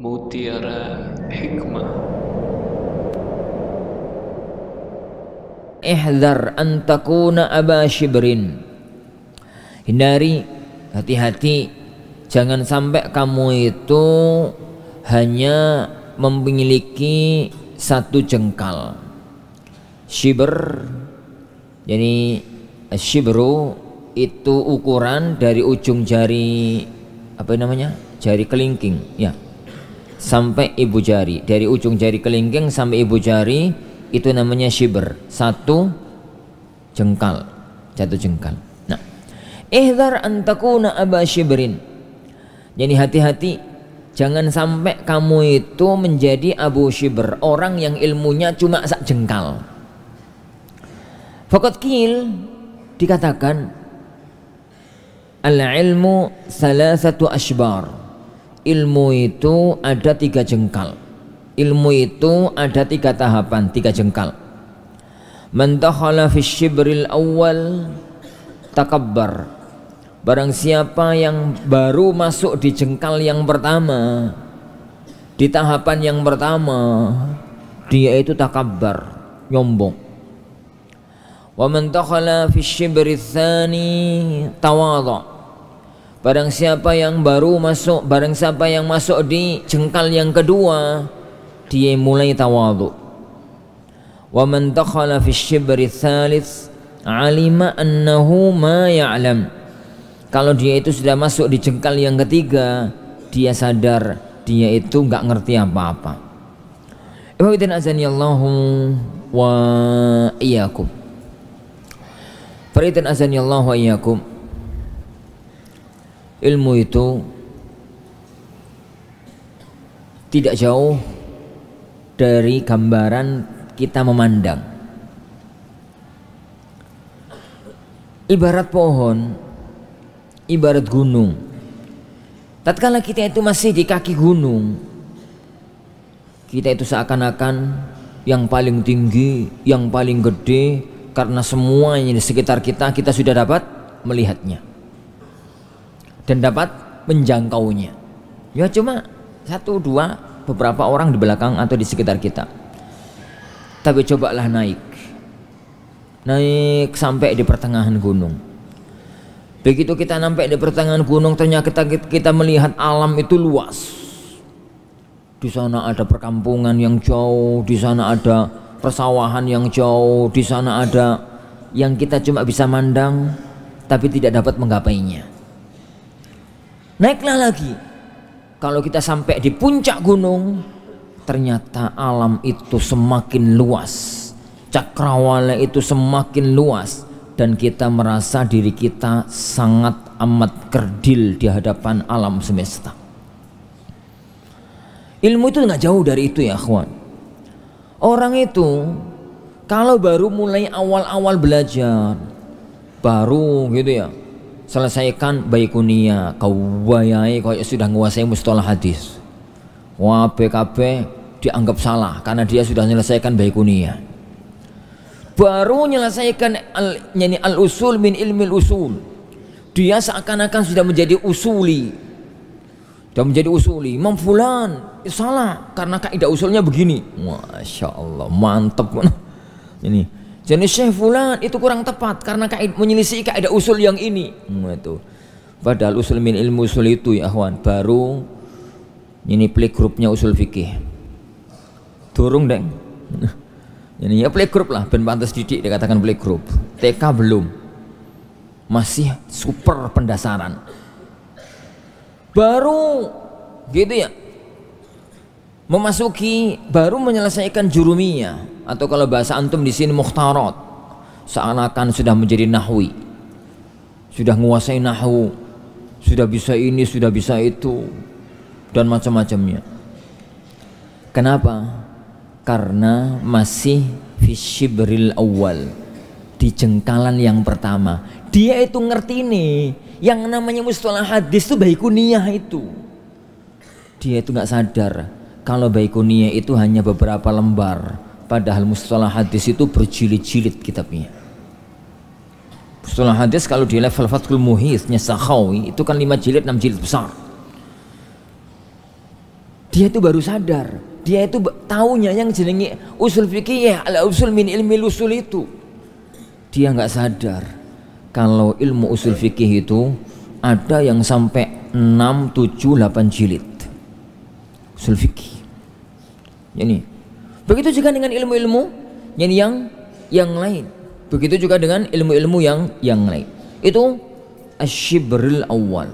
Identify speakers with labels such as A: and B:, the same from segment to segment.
A: mutiara hikmah ihdar antakuna aba shibrin hindari hati-hati jangan sampai kamu itu hanya memiliki satu jengkal shibr jadi shibru itu ukuran dari ujung jari apa namanya jari kelingking ya sampai ibu jari dari ujung jari kelingking sampai ibu jari itu namanya shiber satu jengkal satu jengkal nah ihdar antakuna aba shiberin jadi hati-hati jangan sampai kamu itu menjadi abu shiber orang yang ilmunya cuma sak jengkal Fakat kil dikatakan al ilmu salah satu ashbar ilmu itu ada tiga jengkal ilmu itu ada tiga tahapan tiga jengkal mentahala fi syibril awal takabbar barang siapa yang baru masuk di jengkal yang pertama di tahapan yang pertama dia itu takabbar nyombong wa mentahala fi syibri thani tawadah Barang siapa yang baru masuk, barang siapa yang masuk di jengkal yang kedua, dia mulai tawadhu. Wa man dakhala fi shibri thalith alima annahu ma ya'lam. Kalau dia itu sudah masuk di jengkal yang ketiga, dia sadar dia itu nggak ngerti apa-apa. Ibadin azani Allahu wa iyyakum. Faridin azani Allahu wa iyyakum ilmu itu tidak jauh dari gambaran kita memandang. Ibarat pohon, ibarat gunung. Tatkala kita itu masih di kaki gunung, kita itu seakan-akan yang paling tinggi, yang paling gede, karena semuanya di sekitar kita, kita sudah dapat melihatnya dan dapat menjangkaunya. Ya cuma satu dua beberapa orang di belakang atau di sekitar kita. Tapi cobalah naik. Naik sampai di pertengahan gunung. Begitu kita sampai di pertengahan gunung ternyata kita, kita melihat alam itu luas. Di sana ada perkampungan yang jauh, di sana ada persawahan yang jauh, di sana ada yang kita cuma bisa mandang tapi tidak dapat menggapainya naiklah lagi kalau kita sampai di puncak gunung ternyata alam itu semakin luas cakrawala itu semakin luas dan kita merasa diri kita sangat amat kerdil di hadapan alam semesta ilmu itu nggak jauh dari itu ya kawan orang itu kalau baru mulai awal-awal belajar baru gitu ya selesaikan baikunia kawayai kau sudah menguasai mustalah hadis wah PKP dianggap salah karena dia sudah menyelesaikan baikunia baru menyelesaikan al, yani al usul min ilmil usul dia seakan-akan sudah menjadi usuli sudah menjadi usuli memfulan salah karena kaidah usulnya begini Masya Allah mantap ini jadi Syekh Fulan itu kurang tepat karena kaid, menyelisih kaidah usul yang ini. Hmm, itu. Padahal usul min ilmu usul itu ya ahwan baru ini playgroupnya grupnya usul fikih. Turung deng. Ini ya playgroup lah, ben pantas didik dikatakan playgroup. TK belum. Masih super pendasaran. Baru gitu ya memasuki baru menyelesaikan juruminya atau kalau bahasa antum di sini muhtarot seakan-akan sudah menjadi nahwi sudah menguasai nahwu sudah bisa ini sudah bisa itu dan macam-macamnya kenapa karena masih fisibril awal di jengkalan yang pertama dia itu ngerti ini yang namanya mustalah hadis itu baikuniah itu dia itu nggak sadar kalau Baikunia itu hanya beberapa lembar padahal mustalah hadis itu berjilid-jilid kitabnya mustalah hadis kalau di level Fathul muhisnya sahawi itu kan lima jilid enam jilid besar dia itu baru sadar dia itu taunya yang jenengi usul fikih ya, ala usul min ilmi lusul itu dia nggak sadar kalau ilmu usul fikih itu ada yang sampai 6, 7, 8 jilid usul fikih. Yani begitu juga dengan ilmu-ilmu yang yang yang lain. Begitu juga dengan ilmu-ilmu yang yang lain. Itu asyibril awal.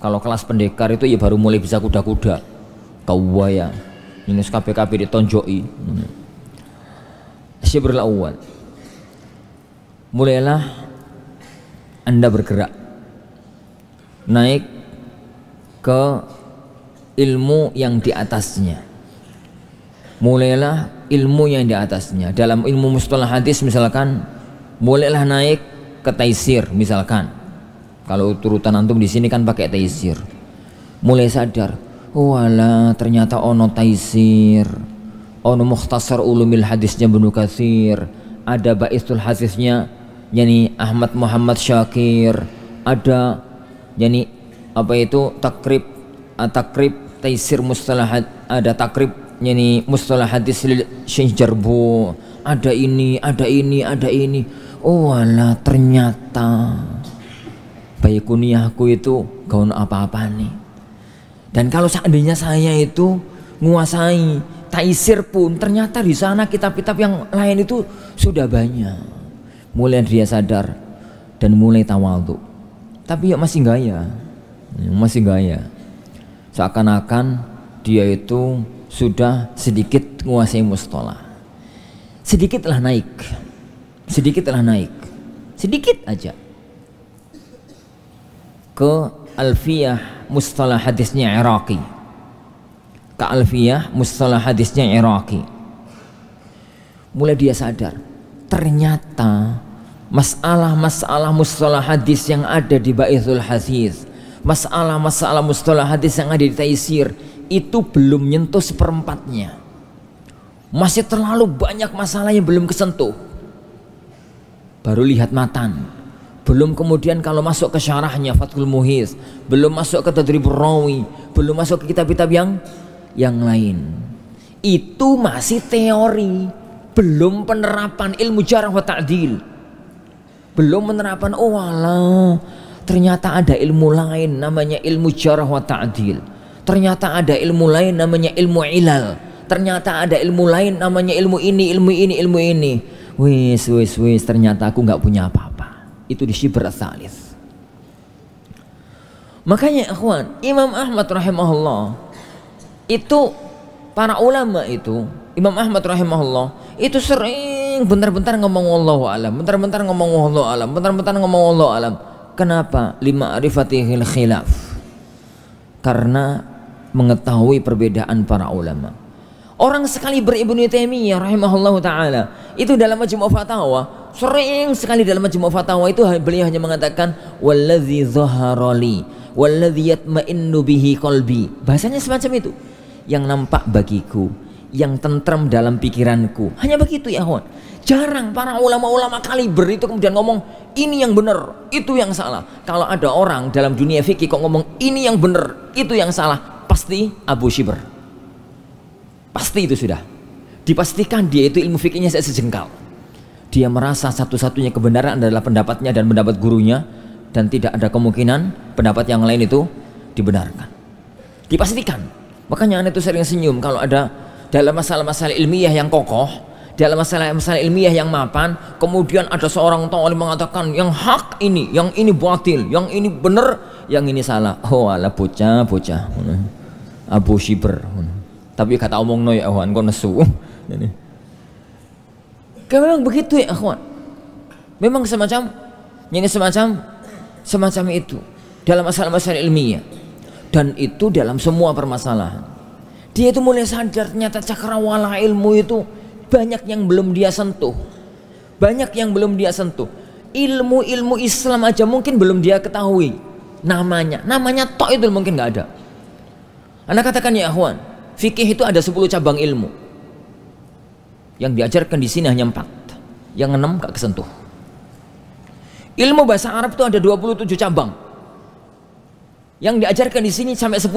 A: Kalau kelas pendekar itu ya baru mulai bisa kuda-kuda. Kawaya. Ini KPKP ditonjoi. Hmm. Asyibril awal. Mulailah Anda bergerak naik ke ilmu yang di atasnya mulailah ilmu yang di atasnya dalam ilmu mustalah hadis misalkan mulailah naik ke taisir misalkan kalau turutan antum di sini kan pakai taisir mulai sadar wala oh ternyata ono taisir ono mukhtasar ulumil hadisnya Ibnu Katsir ada baisul hadisnya yani Ahmad Muhammad Syakir ada yani apa itu takrib takrib taisir mustalah ada takrib ini, mustalah hadis syekh ada ini ada ini ada ini oh wala ternyata bayi kuniahku itu gaun apa-apa nih dan kalau seandainya saya itu nguasai taisir pun ternyata di sana kitab-kitab yang lain itu sudah banyak mulai dia sadar dan mulai tuh. tapi ya masih gaya masih gaya seakan-akan dia itu sudah sedikit menguasai mustola, sedikitlah naik sedikitlah naik sedikit aja ke alfiyah mustalah hadisnya Iraqi ke alfiyah mustalah hadisnya Iraqi mulai dia sadar ternyata masalah-masalah mustalah hadis yang ada di Baitul Hadis masalah-masalah mustalah hadis yang ada di Taisir itu belum nyentuh seperempatnya. Masih terlalu banyak masalah yang belum kesentuh. Baru lihat matan. Belum kemudian kalau masuk ke syarahnya Fathul muhis belum masuk ke Tadribur Rawi, belum masuk ke kitab-kitab yang yang lain. Itu masih teori, belum penerapan ilmu jarah wa ta'dil. Belum penerapan oh Allah ternyata ada ilmu lain namanya ilmu jarah wa ta'dil ternyata ada ilmu lain namanya ilmu ilal ternyata ada ilmu lain namanya ilmu ini ilmu ini ilmu ini wis wis wis ternyata aku nggak punya apa-apa itu di Shibra salis makanya ikhwan Imam Ahmad rahimahullah itu para ulama itu Imam Ahmad rahimahullah itu sering bentar-bentar ngomong Allah alam bentar-bentar ngomong Allah alam bentar-bentar ngomong Allah alam Kenapa? Lima arifatihil khilaf. Karena mengetahui perbedaan para ulama. Orang sekali beribnu Taimiyah rahimahullahu taala itu dalam majmu' fatawa sering sekali dalam majmu' fatawa itu beliau hanya mengatakan wallazi zaharali wallazi yatma'innu bihi qalbi. Bahasanya semacam itu. Yang nampak bagiku, yang tentrem dalam pikiranku. Hanya begitu ya kawan. Jarang para ulama-ulama kaliber itu kemudian ngomong ini yang benar, itu yang salah. Kalau ada orang dalam dunia fikih kok ngomong ini yang benar, itu yang salah, pasti Abu Syiber. Pasti itu sudah. Dipastikan dia itu ilmu fikihnya saya sejengkal. Dia merasa satu-satunya kebenaran adalah pendapatnya dan pendapat gurunya dan tidak ada kemungkinan pendapat yang lain itu dibenarkan. Dipastikan. Makanya aneh itu sering senyum kalau ada dalam masalah-masalah ilmiah yang kokoh, dalam masalah-masalah ilmiah yang mapan, kemudian ada seorang to'ali mengatakan yang hak ini, yang ini batil, yang ini benar, yang ini salah. Oh ala bocah, bocah. Abu Shiber. Tapi kata omong noy awan kau nesu. Memang begitu ya akhwan. Memang semacam ini semacam semacam itu dalam masalah-masalah ilmiah dan itu dalam semua permasalahan dia itu mulai sadar ternyata cakrawala ilmu itu banyak yang belum dia sentuh banyak yang belum dia sentuh ilmu-ilmu Islam aja mungkin belum dia ketahui namanya namanya tok itu mungkin nggak ada anda katakan ya Ahwan fikih itu ada 10 cabang ilmu yang diajarkan di sini hanya empat yang enam gak kesentuh ilmu bahasa Arab itu ada 27 cabang yang diajarkan di sini sampai 10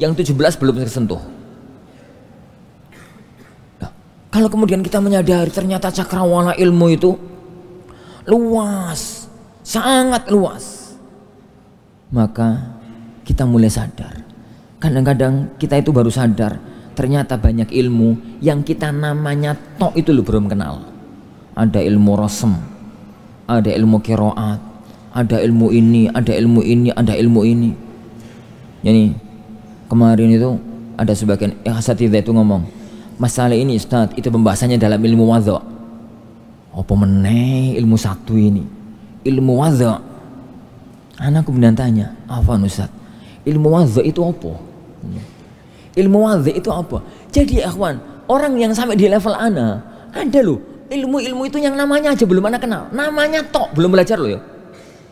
A: yang 17 belum tersentuh. Kalau kemudian kita menyadari ternyata cakrawala ilmu itu luas, sangat luas. Maka kita mulai sadar. Kadang-kadang kita itu baru sadar ternyata banyak ilmu yang kita namanya tok itu lu belum kenal. Ada ilmu rosem, ada ilmu kiroat, ada ilmu ini, ada ilmu ini, ada ilmu ini. Jadi kemarin itu ada sebagian eh, itu ngomong, masalah ini Ustaz itu pembahasannya dalam ilmu wadha apa meneh ilmu satu ini ilmu wadha anakku benar tanya apa Ustaz ilmu wadha itu apa ilmu wadha itu apa jadi akhwan orang yang sampai di level ana ada loh ilmu-ilmu itu yang namanya aja belum anak kenal namanya tok belum belajar loh ya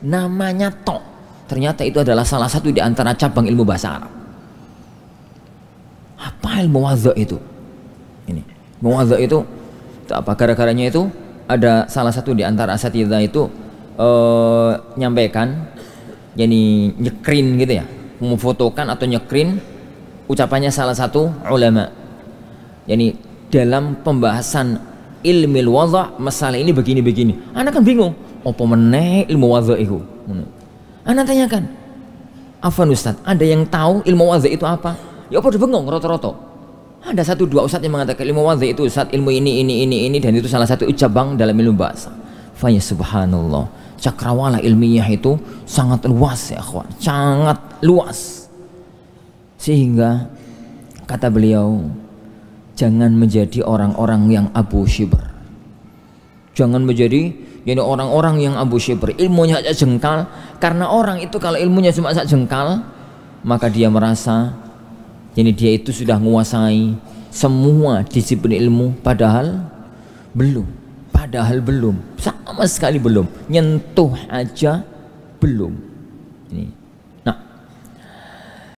A: namanya tok ternyata itu adalah salah satu di antara cabang ilmu bahasa Arab apa ilmu wadha itu Mu'adza itu apa gara-garanya itu ada salah satu di antara asatidzah itu eh, nyampaikan yakni nyekrin gitu ya memfotokan atau nyekrin ucapannya salah satu ulama yakni dalam pembahasan ilmu wadha masalah ini begini-begini anak kan bingung apa meneh ilmu wadha itu anak tanyakan Afan Ustaz, ada yang tahu ilmu wadha itu apa? Ya apa udah bengong roto-roto ada satu dua ustadz yang mengatakan ilmu wadhi itu ustadz ilmu ini ini ini ini dan itu salah satu cabang dalam ilmu bahasa. Faya subhanallah. Cakrawala ilmiah itu sangat luas ya akhwat, sangat luas. Sehingga kata beliau jangan menjadi orang-orang yang Abu syiber, Jangan menjadi jadi orang-orang yang Abu syiber ilmunya saja jengkal karena orang itu kalau ilmunya cuma saja jengkal maka dia merasa jadi dia itu sudah menguasai semua disiplin ilmu padahal belum. Padahal belum. Sama sekali belum. Nyentuh aja belum. Ini.